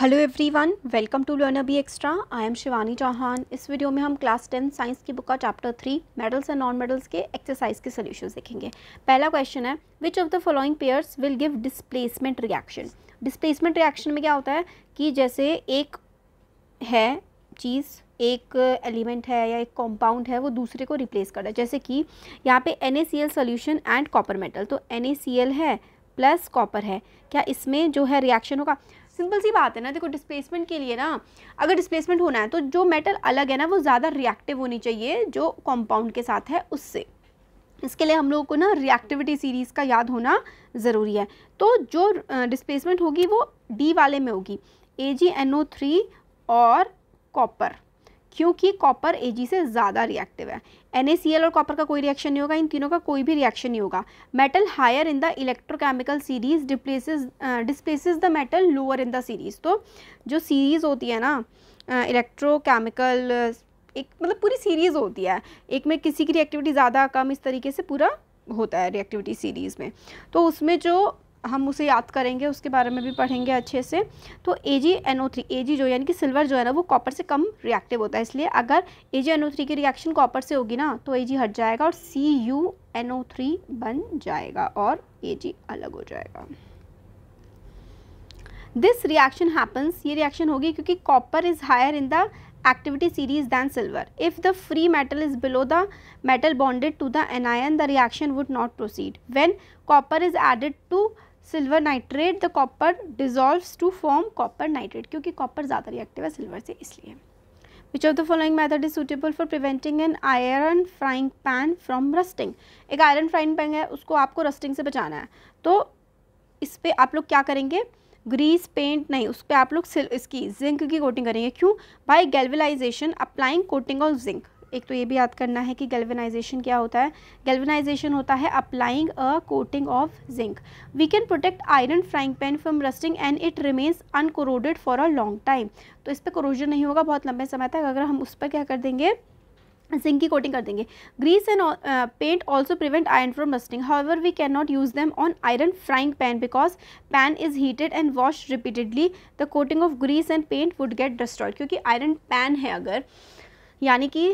Hello everyone welcome to learn B extra I am Shivani Chauhan इस video में हम class ten science की book का chapter three metals and non metals के exercise के सोल्यूशन देखेंगे पहला क्वेश्चन है which of the following pairs will give displacement reaction displacement reaction में क्या होता है कि जैसे एक है चीज़ एक एलिमेंट है या एक कॉम्पाउंड है वो दूसरे को रिप्लेस कर रहा है जैसे कि यहाँ पे N A C L solution and copper metal तो एन ए सी एल है प्लस कॉपर है क्या इसमें जो है रिएक्शन होगा सिंपल सी बात है ना देखो डिस्प्लेसमेंट के लिए ना अगर डिस्प्लेसमेंट होना है तो जो मेटल अलग है ना वो ज़्यादा रिएक्टिव होनी चाहिए जो कॉम्पाउंड के साथ है उससे इसके लिए हम लोगों को ना रिएक्टिविटी सीरीज़ का याद होना ज़रूरी है तो जो डिस्प्लेसमेंट होगी वो डी वाले में होगी A G N O three और कॉपर क्योंकि कॉपर एजी से ज़्यादा रिएक्टिव है NaCl और कॉपर का कोई रिएक्शन नहीं होगा इन तीनों का कोई भी रिएक्शन नहीं होगा metal higher in the electrochemical series displaces displaces the metal lower in the series तो जो सीरीज़ होती है ना इलेक्ट्रोकेमिकल uh, uh, एक मतलब पूरी सीरीज़ होती है एक में किसी की रिएक्टिविटी ज़्यादा कम इस तरीके से पूरा होता है रिएक्टिविटी सीरीज़ में तो उसमें जो हम उसे याद करेंगे उसके बारे में भी पढ़ेंगे अच्छे से तो A G N O three ए जी जो यानी कि सिल्वर जो है ना वो कॉपर से कम रिएक्टिव होता है इसलिए अगर A G N O three की रिएक्शन कॉपर से होगी ना तो ए जी हट जाएगा और C U N O three बन जाएगा और ए जी अलग हो जाएगा दिस रिएक्शन हैपन्स ये रिएक्शन होगी क्योंकि copper is higher in the activity series than silver if the free metal is below the metal bonded to the anion the reaction would not proceed when copper is added to silver nitrate the copper dissolves to form copper nitrate क्योंकि copper ज़्यादा reactive है silver से इसलिए which of the following method is suitable for preventing an iron frying pan from rusting एक iron frying pan है उसको आपको rusting से बचाना है तो इस पर आप लोग क्या करेंगे ग्रीस पेंट नहीं उस पर आप लोग इसकी जिंक की कोटिंग करेंगे क्यों by galvanization applying coating of zinc एक तो ये भी याद करना है कि गैल्वेनाइजेशन क्या होता है गैल्वेनाइजेशन होता है applying a coating of zinc we can protect iron frying pan from rusting and it remains uncorroded for a long time तो इस पर क्रोजन नहीं होगा बहुत लंबे समय तक अगर हम उस पर क्या कर देंगे जिंक की कोटिंग कर देंगे grease and paint also prevent iron from rusting ever we can not use them on iron frying pan because pan is heated and wash repeatedly the coating of grease and paint would get destroyed क्योंकि iron pan है अगर यानी कि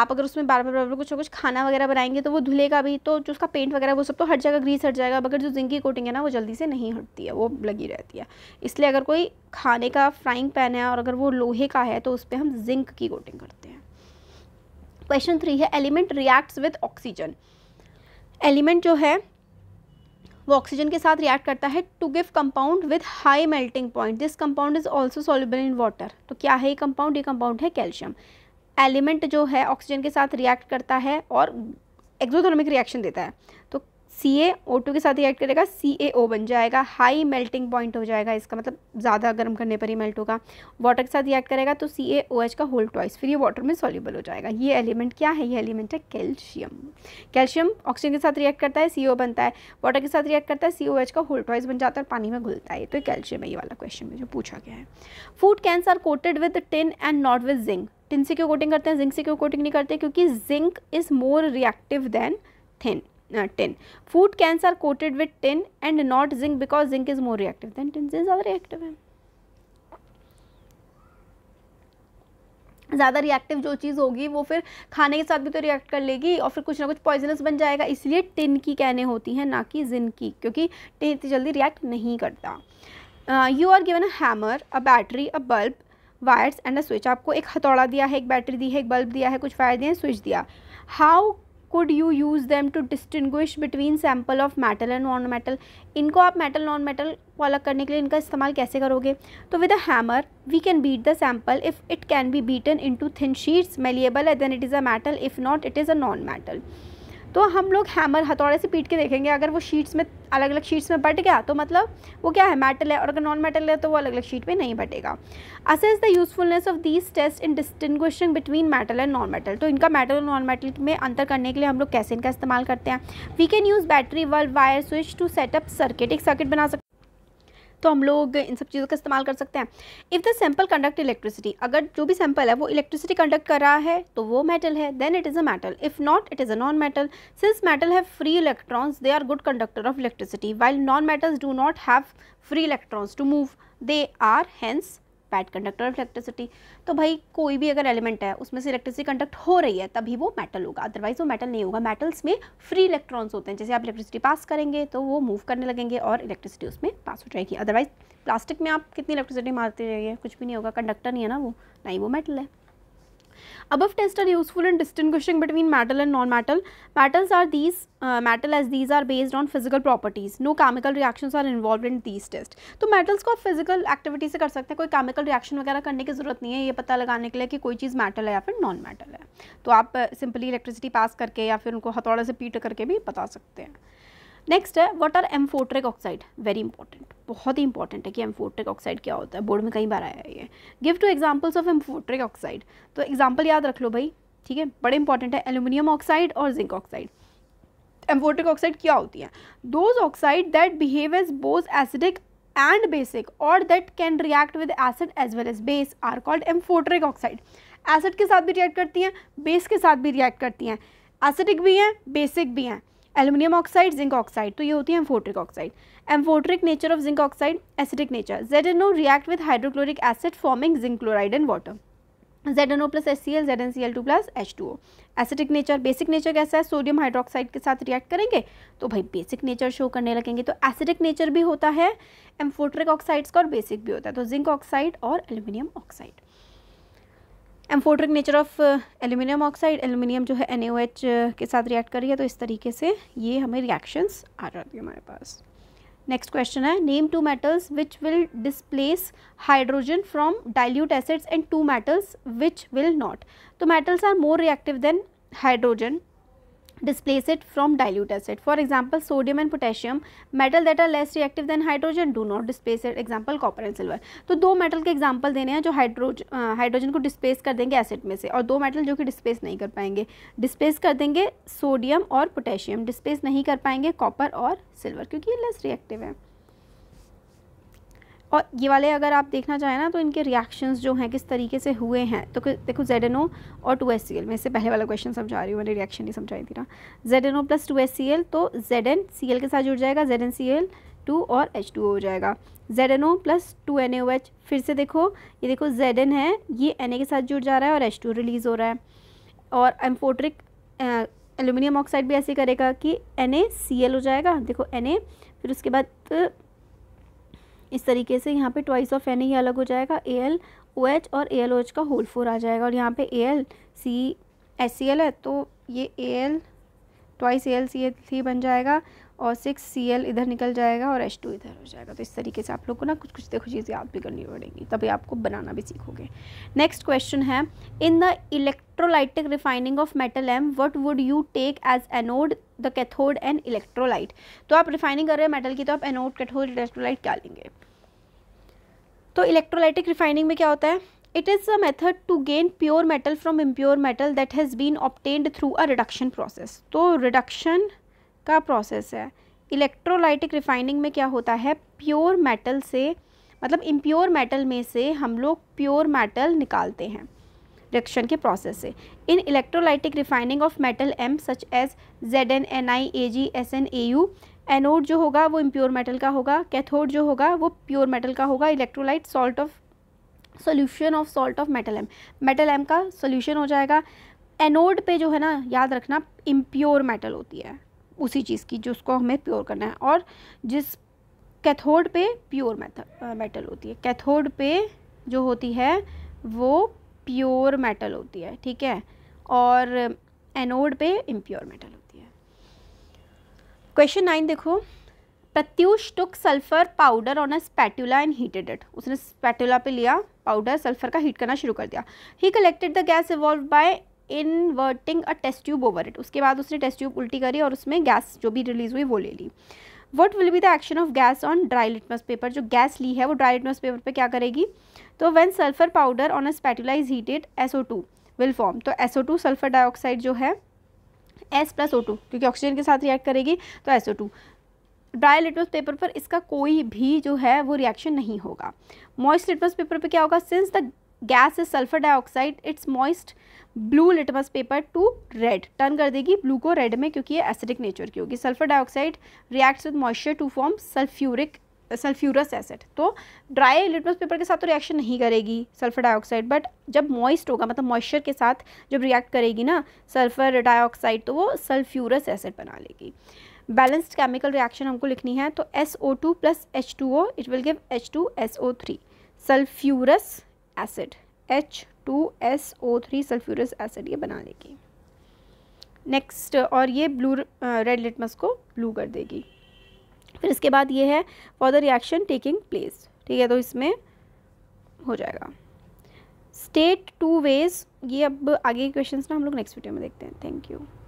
आप अगर उसमें बार बार बार बार कुछ कुछ खाना वगैरह बनाएंगे तो वो धुलेगा भी तो जो उसका पेंट वगैरह वो सब तो हट जाएगा ग्रीस हट जाएगा मगर जो जिंकी कोटिंग है ना वो जल्दी से नहीं हटती है वो लगी रहती है इसलिए अगर कोई खाने का फ्राइंग पैन है और अगर वो लोहे का है तो उस पर हम जिंक की कोटिंग करते हैं क्वेश्चन थ्री है element reacts with oxygen element जो है वो ऑक्सीजन के साथ रिएक्ट करता है to give compound with high melting point this compound is also soluble in water तो क्या है ये कंपाउंड ये कंपाउंड है कैल्शियम एलिमेंट जो है ऑक्सीजन के साथ रिएक्ट करता है और एक्जोथर्मिक रिएक्शन देता है तो सी ए ओ टू के साथ रिएक्ट करेगा सी ए ओ बन जाएगा हाई मेल्टिंग पॉइंट हो जाएगा इसका मतलब ज़्यादा गर्म करने पर ही मेल्ट होगा वाटर के साथ रिएक्ट करेगा तो सी ए ओ एच का होल ट्वाइस फिर ये वाटर में सॉल्यूबल हो जाएगा ये एलिमेंट क्या है ये एलिमेंट है कैल्शियम कैल्शियम ऑक्सीजन के साथ रिएक्ट करता है सी ओ बनता है वाटर के साथ रिएक्ट करता है सी ओ एच का होल ट्वाइस बन जाता है और पानी में घुलता है तो कैल्शियम है ये वाला क्वेश्चन में जो पूछा गया है food cans are coated with tin and not with zinc tin से क्यों कोटिंग करते हैं जिंक से क्यों कोटिंग नहीं करते क्योंकि zinc is more reactive than thin tin food cans are coated with tin and not zinc because zinc is more reactive than tin ज़्यादा रिएक्टिव है ज़्यादा रिएक्टिव जो चीज़ होगी वो फिर खाने के साथ भी तो रिएक्ट कर लेगी और फिर कुछ ना कुछ पॉइजनस बन जाएगा इसलिए टिन की कहने होती हैं ना कि जिन की क्योंकि टिन इतनी जल्दी रिएक्ट नहीं करता you are given a hammer a battery a bulb wires and a switch आपको एक हथौड़ा दिया है एक बैटरी दी है एक बल्ब दिया है कुछ वायर दिए हैं स्विच दिया how could you use them to distinguish between sample of metal and non metal इनको आप मेटल नॉन मेटल को अलग करने के लिए इनका इस्तेमाल कैसे करोगे तो with a hammer we can beat the sample if it can be beaten into thin sheets malleable and then it is a metal if not it is a non metal तो हम लोग hammer हथौड़े से पीट के देखेंगे अगर वो शीट्स में अलग अलग शीट्स में बट गया तो मतलब वो क्या है मेटल है और अगर नॉन मेटल है तो वो अलग अलग शीट में नहीं बटेगा is the usefulness of these test in distinguishing between metal and non metal तो इनका मेटल और नॉन मेटल में अंतर करने के लिए हम लोग कैसे इनका इस्तेमाल करते हैं वी कैन यूज़ बैटरी वर्ल्ड wire switch to set up circuit एक सर्किट बना सकते तो हम लोग इन सब चीज़ों का इस्तेमाल कर सकते हैं if the sample conduct electricity अगर जो भी सैम्पल है वो इलेक्ट्रिसिटी कंडक्ट कर रहा है तो वो मेटल है then it is a metal if not it is a non metal since metal have free electrons they are good conductor of electricity while non metals do not have free electrons to move they are hence bad conductor of electricity तो भाई कोई भी अगर element है उसमें से electricity conduct हो रही है तभी वो मेटल होगा अदरवाइज वो मेटल नहीं होगा मेटल्स में फ्री इलेक्ट्रॉन्स होते हैं जैसे आप इलेक्ट्रिसिटी पास करेंगे तो वो मूव करने लगेंगे और इलेक्ट्रिसिटी उसमें पास हो जाएगी अदरवाइज प्लास्टिक में आप कितनी इलेक्ट्रिसिटी मारते रहेंगे कुछ भी नहीं होगा कंडक्टर नहीं है ना वो ना ही वो मेटल है Above tests are useful in distinguishing between metal and non-metal. Metals are these, uh, metal as these are based on physical properties. No chemical reactions are involved in these tests. तो metals को आप physical activity से कर सकते हैं कोई chemical reaction वगैरह करने की ज़रूरत नहीं है ये पता लगाने के लिए कि कोई चीज़ metal है या फिर non-metal है तो आप simply electricity pass करके या फिर उनको हथौड़े से पीट करके भी बता सकते हैं नेक्स्ट है what are amphoteric oxide very important बहुत ही इंपॉर्टेंट है कि एम्फोट्रिक ऑक्साइड क्या होता है बोर्ड में कई बार आया है ये give two examples of amphoteric oxide तो एग्जाम्पल याद रख लो भाई ठीक है बड़े इंपॉर्टेंट है एल्यूमिनियम ऑक्साइड और जिंक ऑक्साइड एम्फोट्रिक ऑक्साइड क्या होती है those oxide that behave as both acidic and basic और that can react with acid as well as base are called amphoteric oxide acid के साथ भी रिएक्ट करती हैं बेस के साथ भी रिएक्ट करती हैं एसिडिक भी हैं बेसिक भी हैं एलुमिनियम ऑक्साइड जिंक ऑक्साइड तो ये होती है amphoteric oxide amphoteric nature of zinc oxide acidic nature Z N O react with hydrochloric acid forming zinc chloride and water Z N O plus S C L Z N C L two plus H two O acidic nature basic nature कैसा है sodium hydroxide के साथ react करेंगे तो भाई basic nature show करने लगेंगे तो एसिडिक नेचर भी होता है एम्फोट्रिक ऑक्साइड्स का और बेसिक भी होता है तो जिंक ऑक्साइड और aluminium oxide amphoteric nature of aluminium oxide aluminium जो है एन uh, के साथ रिएक्ट कर रही है तो इस तरीके से ये हमें रिएक्शंस आ जाती है हमारे पास नेक्स्ट क्वेश्चन है name two metals which will displace hydrogen from dilute acids and two metals which will not तो metals are more reactive than hydrogen displace it from dilute acid for example sodium and potassium metal that are less reactive than hydrogen do not displace it example copper and silver तो दो metal के example देने हैं जो hydrogen hydrogen ko displace kar denge acid में se aur do metal jo ki displace nahi kar payenge displace kar denge sodium aur potassium displace nahi kar payenge copper aur silver kyunki ye less reactive hai और ये वाले अगर आप देखना चाहें ना तो इनके रिएक्शंस जो हैं किस तरीके से हुए हैं तो देखो जेड एन ओ और टू एस सी एल मैं इससे पहले वाला क्वेश्चन समझा रही हूँ मैंने रिएक्शन नहीं समझाई थी ना Z N O plus two S C L तो जेड एन सी एल के साथ जुड़ जाएगा Z N C L two और एच टू हो जाएगा Z N O plus two N O H फिर से देखो ये देखो जेड एन है ये एन ए के साथ जुड़ जा रहा है और एच टू रिलीज़ हो रहा है और एम्फोट्रिक एल्यूमिनियम ऑक्साइड भी ऐसे करेगा कि एन ए सी एल हो जाएगा देखो एन ए फिर उसके बाद इस तरीके से यहाँ पे ट्वाइस ऑफ एन ही अलग हो जाएगा ए एल ओ एच और ए एल ओ एच का होल फोर आ जाएगा और यहाँ पे A L C S C L है तो ये A L twice A L C L three बन जाएगा और सिक्स सी एल इधर निकल जाएगा और एच टू इधर हो जाएगा तो इस तरीके से आप लोग को ना कुछ कुछ देखो चीज़ें आप भी करनी पड़ेंगी तभी आपको बनाना भी सीखोगे नेक्स्ट क्वेश्चन है in the electrolytic refining of metal M what would you take as anode the cathode and electrolyte तो आप रिफाइनिंग कर रहे हैं मेटल की तो आप एनोड कैथोड इलेक्ट्रोलाइट क्या लेंगे तो इलेक्ट्रोलाइटिक रिफाइनिंग में क्या होता है it is a method to gain pure metal from impure metal that has been obtained through a reduction process तो रिडक्शन का प्रोसेस है इलेक्ट्रोलाइटिक रिफाइनिंग में क्या होता है प्योर मेटल से मतलब इम्प्योर मेटल में से हम लोग प्योर मेटल निकालते हैं रिडक्शन के प्रोसेस से in electrolytic refining of metal M such as Z N N I A G S N A U anode जो होगा वो इम्प्योर मेटल का होगा कैथोड जो होगा वो प्योर मेटल का होगा electrolyte salt of solution of salt of metal M metal M का सोल्यूशन हो जाएगा एनोड पे जो है ना याद रखना इम्प्योर मेटल होती है उसी चीज़ की जो उसको हमें प्योर करना है और जिस कैथोड पे प्योर मेटल होती है कैथोड पे जो होती है वो प्योर मेटल होती है ठीक है और एनोड पे इम्प्योर मेटल क्वेश्चन नाइन देखो Pratyush took sulphur powder on a spatula and heated it उसने स्पैटुला पे लिया पाउडर सल्फर का हीट करना शुरू कर दिया he collected the gas evolve by inverting a test tube over it उसके बाद उसने टेस्ट ट्यूब उल्टी करी और उसमें गैस जो भी रिलीज हुई वो ले ली what will be the action of gas on dry litmus paper जो गैस ली है वो ड्राई लिटमस पेपर पे क्या करेगी तो when sulphur powder on a spatula is heated SO two will form तो एसओ टू सल्फर डाइऑक्साइड जो है एस प्लस ओ टू क्योंकि ऑक्सीजन के साथ रिएक्ट करेगी तो S O two dry litmus paper पर इसका कोई भी जो है वो रिएक्शन नहीं होगा मॉइस्ट लिटमस पेपर पर क्या होगा since the gas is sulphur dioxide it's moist blue litmus paper to red turn कर देगी ब्लू को रेड में क्योंकि ये एसिडिक नेचर की होगी sulphur dioxide reacts with moisture to form sulphuric sulphurous acid तो ड्राई लिटमस पेपर के साथ तो रिएक्शन नहीं करेगी सल्फर डाइऑक्साइड बट जब मॉइस्ट होगा मतलब मॉइस्चर के साथ जब रिएक्ट करेगी ना सल्फर डाइऑक्साइड तो वो सल्फ्यूरस एसिड बना लेगी बैलेंस्ड केमिकल रिएक्शन हमको लिखनी है तो S O two plus H two O it will give H two S O three sulphurous acid H two S O three sulphurous acid ये बना लेगी नेक्स्ट और ये ब्लू रेड लिटमस को ब्लू कर देगी फिर इसके बाद ये है for the reaction taking place ठीक है तो इसमें हो जाएगा स्टेट टू वेज ये अब आगे क्वेश्चन ना हम लोग नेक्स्ट वीडियो में देखते हैं थैंक यू